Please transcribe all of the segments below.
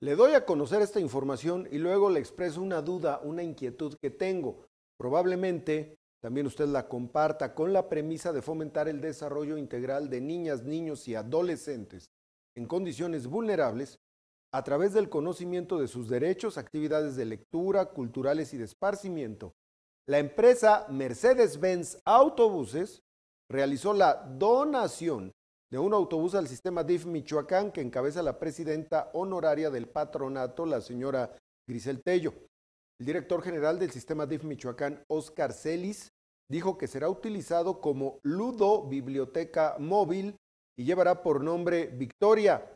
Le doy a conocer esta información y luego le expreso una duda, una inquietud que tengo. Probablemente también usted la comparta con la premisa de fomentar el desarrollo integral de niñas, niños y adolescentes en condiciones vulnerables a través del conocimiento de sus derechos, actividades de lectura, culturales y de esparcimiento. La empresa Mercedes-Benz Autobuses realizó la donación de un autobús al sistema DIF Michoacán que encabeza la presidenta honoraria del patronato, la señora Grisel Tello. El director general del sistema DIF Michoacán, Oscar Celis, dijo que será utilizado como Ludo Biblioteca Móvil y llevará por nombre Victoria.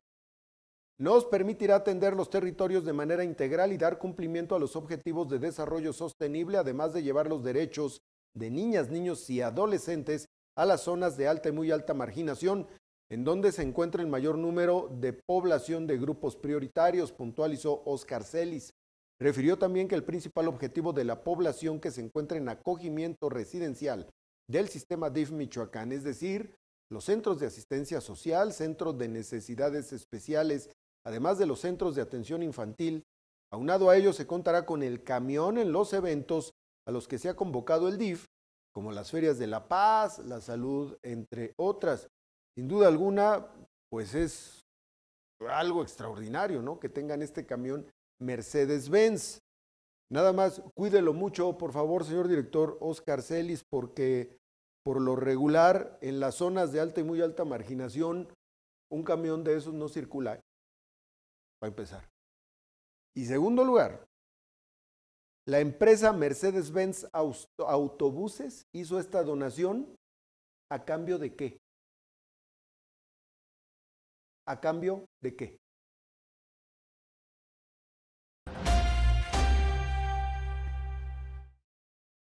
Nos permitirá atender los territorios de manera integral y dar cumplimiento a los objetivos de desarrollo sostenible, además de llevar los derechos de niñas, niños y adolescentes a las zonas de alta y muy alta marginación, en donde se encuentra el mayor número de población de grupos prioritarios, puntualizó Oscar Celis. Refirió también que el principal objetivo de la población que se encuentra en acogimiento residencial del sistema DIF Michoacán, es decir, los centros de asistencia social, centros de necesidades especiales, además de los centros de atención infantil. Aunado a ello se contará con el camión en los eventos a los que se ha convocado el DIF, como las ferias de la paz, la salud, entre otras sin duda alguna, pues es algo extraordinario, ¿no? Que tengan este camión Mercedes-Benz. Nada más, cuídelo mucho, por favor, señor director Oscar Celis, porque por lo regular en las zonas de alta y muy alta marginación, un camión de esos no circula. Va a empezar. Y segundo lugar, la empresa Mercedes-Benz Autobuses hizo esta donación a cambio de qué? ¿A cambio de qué?